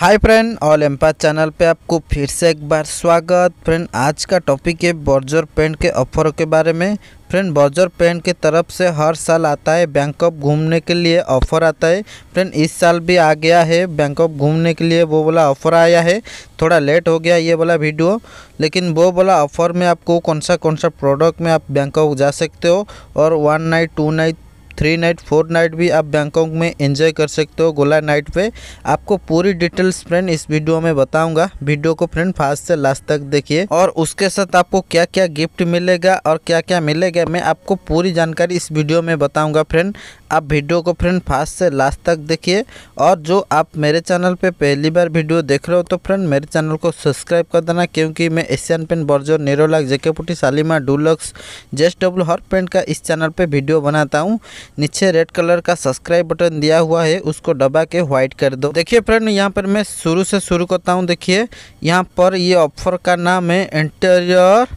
हाय friend all एम्पा channel पे आपको फिर से एक बार स्वागत फ्रेंड आज का टॉपिक है बॉर्जर पेंट के ऑफर के बारे में फ्रेंड बॉर्जर पेंट के तरफ से हर साल आता है बैंकॉक घूमने के लिए ऑफर आता है फ्रेंड इस साल भी आ गया है बैंकॉक घूमने के लिए वो बोला ऑफर आया है थोड़ा लेट हो गया ये बोला वीडियो लेकिन वो बोला ऑफर में आपको कौन सा कौन सा प्रोडक्ट में आप बैंकॉक जा सकते हो और one night two night three night four night भी आप बैंकॉक में एंजॉय कर सकते हो गोला नाइट पे आपको पूरी डिटेल्स फ्रेंड इस वीडियो में बताऊंगा वीडियो को फ्रेंड फास्ट से लास्ट तक देखिए और उसके साथ आपको क्या क्या गिफ्ट मिलेगा और क्या क्या मिलेगा मैं आपको पूरी जानकारी इस वीडियो में बताऊँगा फ्रेंड आप वीडियो को फ्रेंड फास्ट से लास्ट तक देखिए और जो आप मेरे चैनल पर पहली बार वीडियो देख रहे हो तो फ्रेंड मेरे चैनल को सब्सक्राइब कर देना क्योंकि मैं एशियन पेंट बॉर्जो नेरोलाक जेके पुटी सालिमा डूलक्स जेस डब्ल्यू हर पेंट का इस चैनल पे वीडियो बनाता हूँ नीचे रेड कलर का सब्सक्राइब बटन दिया हुआ है उसको दबा के व्हाइट कर दो देखिए फ्रेंड यहाँ पर मैं शुरू से शुरू करता हूँ देखिए यहाँ पर ये ऑफर का नाम है इंटीरियर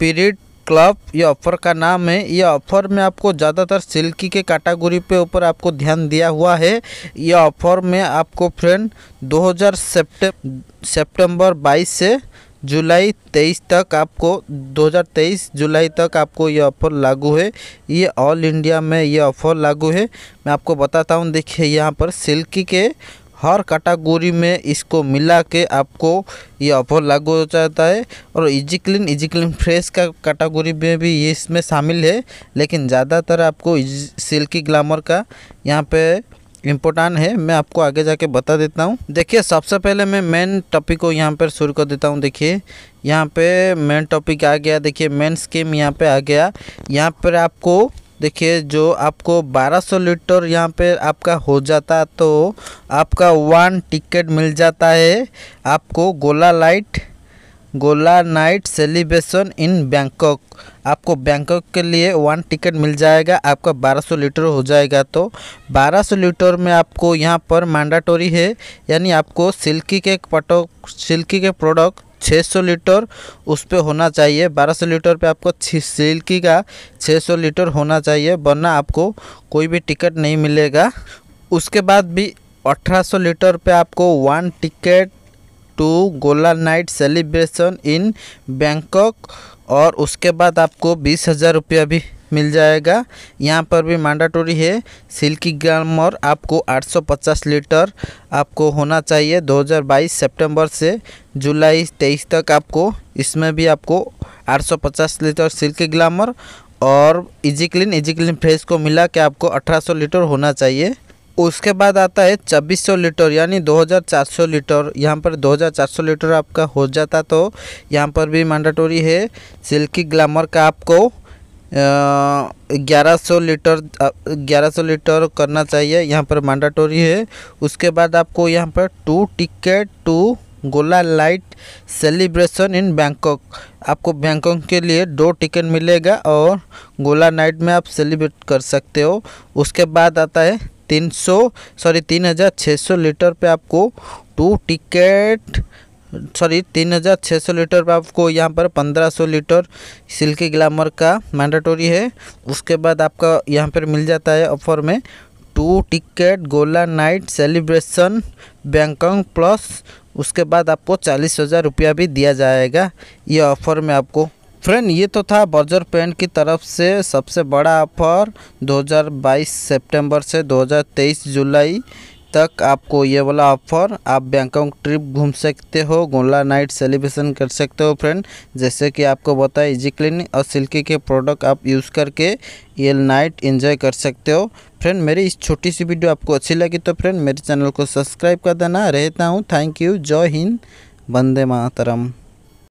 पीरियड क्लब ये ऑफ़र का नाम है ये ऑफ़र में आपको ज़्यादातर सिल्की के कैटागोरी पे ऊपर आपको ध्यान दिया हुआ है ये ऑफ़र में आपको फ्रेंड 2000 हज़ार सेप्टेम्बर बाईस से जुलाई 23 तक आपको 2023 जुलाई तक आपको ये ऑफ़र लागू है ये ऑल इंडिया में ये ऑफ़र लागू है मैं आपको बताता हूँ देखिए यहाँ पर सिल्की के हर कैटागोरी में इसको मिला के आपको ये ऑफर लागू हो जाता है और easy clean easy clean fresh का कैटागोरी में भी ये इसमें शामिल है लेकिन ज़्यादातर आपको सिल्की ग्लामर का यहाँ पे इम्पोर्टेंट है मैं आपको आगे जाके बता देता हूँ देखिए सबसे पहले मैं मेन टॉपिक को यहाँ पर शुरू कर देता हूँ देखिए यहाँ पे मेन टॉपिक आ गया देखिए मेन स्कीम यहाँ पे आ गया यहाँ पर आपको देखिए जो आपको 1200 लीटर यहाँ पे आपका हो जाता तो आपका वन टिकट मिल जाता है आपको gala light gala night celebration in Bangkok आपको बैंकॉक के लिए वन टिकट मिल जाएगा आपका 1200 लीटर हो जाएगा तो 1200 लीटर में आपको यहाँ पर मैंडाटोरी है यानी आपको सिल्की के पटो सिल्की के प्रोडक्ट 600 लीटर उस पर होना चाहिए 1200 लीटर पे आपको सिल्की का 600 लीटर होना चाहिए वरना आपको कोई भी टिकट नहीं मिलेगा उसके बाद भी 1800 लीटर पे आपको one ticket to gala night celebration in Bangkok और उसके बाद आपको बीस हज़ार रुपया भी मिल जाएगा यहाँ पर भी मैंडाटोरी है सिल्की ग्रामर आपको 850 लीटर आपको होना चाहिए 2022 सितंबर से जुलाई 23 तक आपको इसमें भी आपको 850 लीटर सिल्की ग्लामर और easy clean easy clean fresh को मिला के आपको 1800 लीटर होना चाहिए उसके बाद आता है 2600 लीटर यानी 2400 लीटर यहाँ पर 2400 लीटर आपका हो जाता तो यहाँ पर भी मैंडाटोरी है सिल्की ग्लैमर का आपको ग्यारह सौ लीटर ग्यारह सौ लीटर करना चाहिए यहाँ पर मैंडाटोरी है उसके बाद आपको यहाँ पर two ticket to gala light celebration in Bangkok आपको बैंकॉक के लिए दो टिकट मिलेगा और गोला नाइट में आप सेलिब्रेट कर सकते हो उसके बाद आता है तीन सौ सॉरी तीन हज़ार छः सौ लीटर पे आपको टू टिकेट सॉरी तीन हज़ार छः सौ लीटर पर आपको यहाँ पर पंद्रह सौ लीटर सिल्की ग्लैमर का मैंडेटोरी है उसके बाद आपका यहाँ पर मिल जाता है ऑफर में two ticket gala night celebration Bangkok plus उसके बाद आपको चालीस हज़ार रुपया भी दिया जाएगा ये ऑफ़र में आपको फ्रेंड ये तो था बर्जर पेंट की तरफ से सबसे बड़ा ऑफर 2022 सितंबर से 2023 जुलाई तक आपको ये वाला ऑफर आप बैंकॉक ट्रिप घूम सकते हो गोला नाइट सेलिब्रेशन कर सकते हो फ्रेंड जैसे कि आपको बताया इजी क्लिन और सिल्की के प्रोडक्ट आप यूज़ करके ये नाइट एंजॉय कर सकते हो फ्रेंड मेरी इस छोटी सी वीडियो आपको अच्छी लगी तो फ्रेंड मेरे चैनल को सब्सक्राइब कर देना रहता हूँ थैंक यू जय हिंद वंदे मातरम